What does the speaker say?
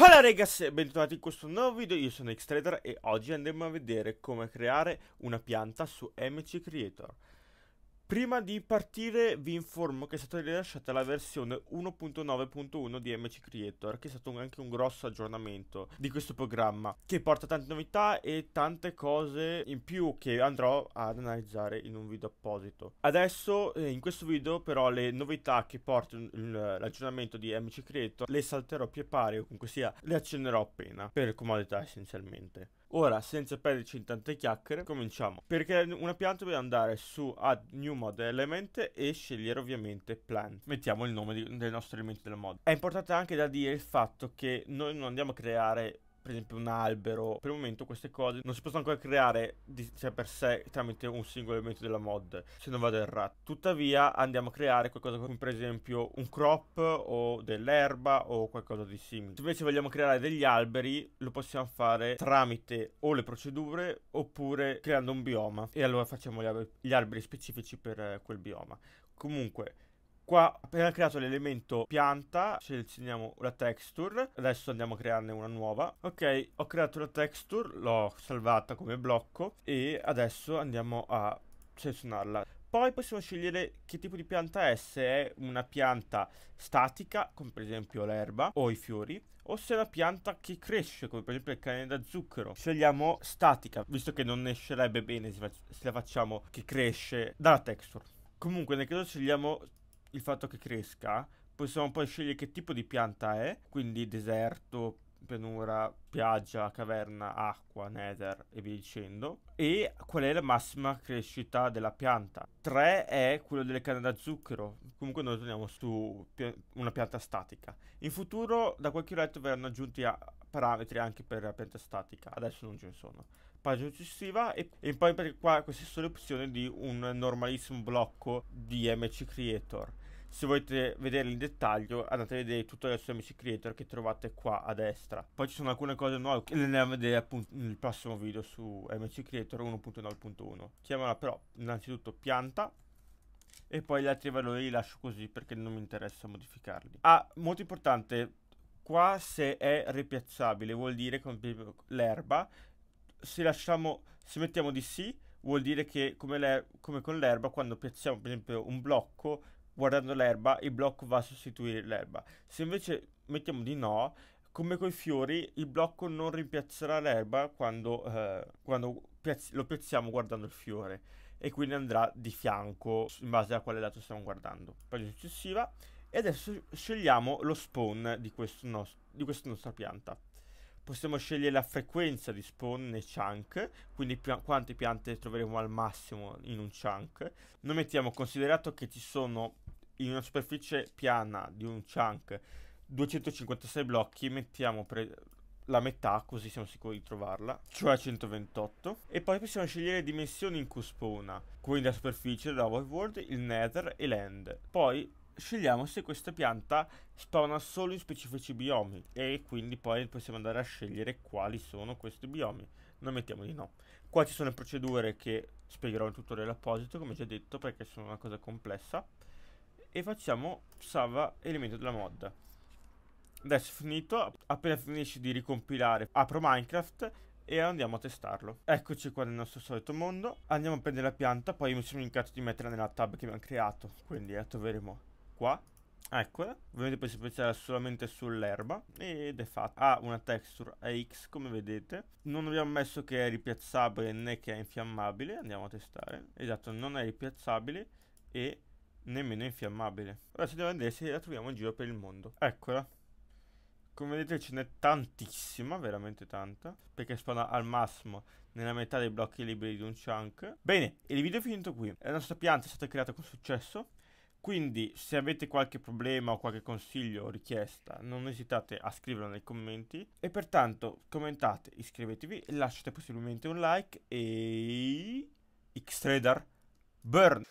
Hola ragazzi bentornati in questo nuovo video, io sono Xtrader e oggi andremo a vedere come creare una pianta su MC Creator Prima di partire vi informo che è stata rilasciata la versione 1.9.1 di MC Creator, che è stato anche un grosso aggiornamento di questo programma, che porta tante novità e tante cose in più che andrò ad analizzare in un video apposito. Adesso eh, in questo video però le novità che porta l'aggiornamento di MC Creator le salterò più pari o comunque sia le accenderò appena, per comodità essenzialmente. Ora, senza perderci in tante chiacchiere, cominciamo. Per creare una pianta dobbiamo andare su Add New Mod Element e scegliere ovviamente Plant. Mettiamo il nome di, del nostro elemento del mod. È importante anche da dire il fatto che noi non andiamo a creare per esempio un albero. Per il momento queste cose non si possono ancora creare di, cioè per sé tramite un singolo elemento della mod, se non vado errato. Tuttavia andiamo a creare qualcosa come per esempio un crop o dell'erba o qualcosa di simile. Se invece vogliamo creare degli alberi lo possiamo fare tramite o le procedure oppure creando un bioma e allora facciamo gli alberi, specifici per eh, quel bioma. Comunque Qua appena creato l'elemento pianta, selezioniamo la texture, adesso andiamo a crearne una nuova. Ok, ho creato la texture, l'ho salvata come blocco e adesso andiamo a selezionarla. Poi possiamo scegliere che tipo di pianta è, se è una pianta statica, come per esempio l'erba o i fiori, o se è una pianta che cresce, come per esempio il cane da zucchero. Scegliamo statica, visto che non escerebbe bene se, se la facciamo che cresce dalla texture. Comunque nel caso scegliamo il fatto che cresca, possiamo poi scegliere che tipo di pianta è, quindi deserto, pianura, piaggia, caverna, acqua, nether e via dicendo. E qual è la massima crescita della pianta? 3 è quello delle canne da zucchero. Comunque noi torniamo su una pianta statica. In futuro da qualche letto verranno aggiunti parametri anche per la pianta statica. Adesso non ce ne sono. Pagina successiva e, e poi perché qua queste sono le opzioni di un normalissimo blocco di MC Creator. Se volete vedere il dettaglio andate a vedere tutto il resto Music Creator che trovate qua a destra. Poi ci sono alcune cose nuove che le andiamo a vedere appunto nel prossimo video su MC Creator 1.9.1. Chiamala però innanzitutto pianta e poi gli altri valori li lascio così perché non mi interessa modificarli. Ah, molto importante, qua se è ripiazzabile vuol dire l'erba, se se mettiamo di sì vuol dire che come, come con l'erba quando piazziamo per esempio un blocco guardando l'erba il blocco va a sostituire l'erba. Se invece mettiamo di no, come con i fiori, il blocco non rimpiazzerà l'erba quando, eh, quando piazz- lo piazziamo guardando il fiore e quindi andrà di fianco in base a quale lato stiamo guardando. Pagina successiva e adesso scegliamo lo spawn di, questo di questa nostra pianta possiamo scegliere la frequenza di spawn nei chunk, quindi pia quante piante troveremo al massimo in un chunk. Noi mettiamo, considerato che ci sono in una superficie piana di un chunk 256 blocchi, mettiamo la metà, così siamo sicuri di trovarla, cioè 128. E poi possiamo scegliere le dimensioni in cui spawna, quindi la superficie della Void World, il Nether e l'End. Poi scegliamo se questa pianta spawna solo in specifici biomi e quindi poi possiamo andare a scegliere quali sono questi biomi. non mettiamo di no. Qua ci sono le procedure che spiegherò in tutorial apposito, come già detto, perché sono una cosa complessa. E facciamo salva elemento della mod. Adesso è finito, appena finisci di ricompilare apro Minecraft e andiamo a testarlo. Eccoci qua nel nostro solito mondo, andiamo a prendere la pianta, poi mi sono incazzato di metterla nella tab che abbiamo creato, quindi la troveremo qua Eccola, ovviamente poi spezzare solamente sull'erba ed è fatta. Ha una texture AX come vedete. Non abbiamo messo che è ripiazzabile né che è infiammabile, andiamo a testare. Esatto, non è ripiazzabile e nemmeno infiammabile. Adesso andiamo a vedere se la troviamo in giro per il mondo. Eccola. Come vedete ce n'è tantissima, veramente tanta, perché spawna al massimo nella metà dei blocchi liberi di un chunk. Bene, il video è finito qui. La nostra pianta è stata creata con successo. Quindi se avete qualche problema o qualche consiglio o richiesta non esitate a scriverlo nei commenti e pertanto commentate, iscrivetevi, lasciate possibilmente un like e... X-Trader Burn!